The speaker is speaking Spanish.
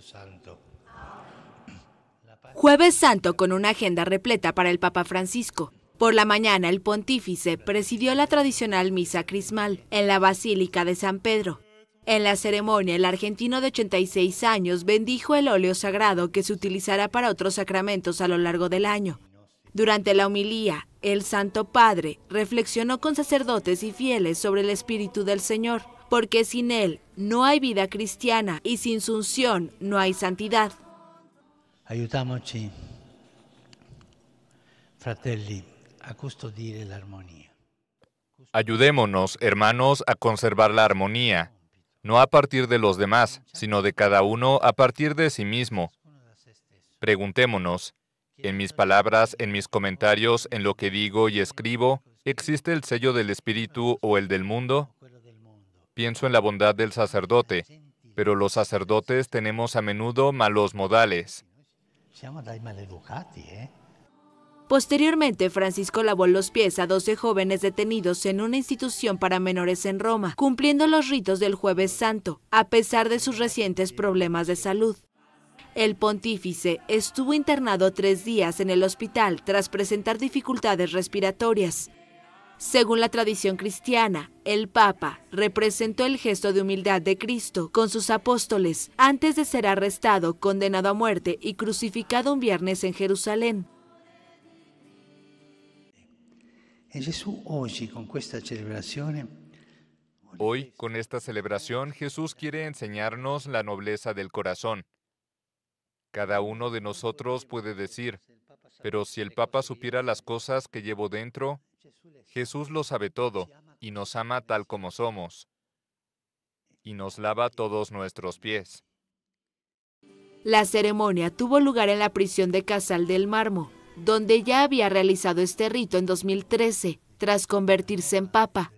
Santo. Jueves Santo con una agenda repleta para el Papa Francisco. Por la mañana el pontífice presidió la tradicional misa crismal en la Basílica de San Pedro. En la ceremonia el argentino de 86 años bendijo el óleo sagrado que se utilizará para otros sacramentos a lo largo del año. Durante la homilía, el Santo Padre reflexionó con sacerdotes y fieles sobre el Espíritu del Señor, porque sin Él no hay vida cristiana y sin sunción unción no hay santidad. a Ayudémonos, hermanos, a conservar la armonía, no a partir de los demás, sino de cada uno a partir de sí mismo. Preguntémonos, en mis palabras, en mis comentarios, en lo que digo y escribo, ¿existe el sello del Espíritu o el del mundo? Pienso en la bondad del sacerdote, pero los sacerdotes tenemos a menudo malos modales. Posteriormente, Francisco lavó los pies a 12 jóvenes detenidos en una institución para menores en Roma, cumpliendo los ritos del jueves santo, a pesar de sus recientes problemas de salud. El pontífice estuvo internado tres días en el hospital tras presentar dificultades respiratorias. Según la tradición cristiana, el Papa representó el gesto de humildad de Cristo con sus apóstoles antes de ser arrestado, condenado a muerte y crucificado un viernes en Jerusalén. Hoy, con esta celebración, Jesús quiere enseñarnos la nobleza del corazón. Cada uno de nosotros puede decir, pero si el Papa supiera las cosas que llevo dentro, Jesús lo sabe todo y nos ama tal como somos y nos lava todos nuestros pies. La ceremonia tuvo lugar en la prisión de Casal del Marmo, donde ya había realizado este rito en 2013, tras convertirse en papa.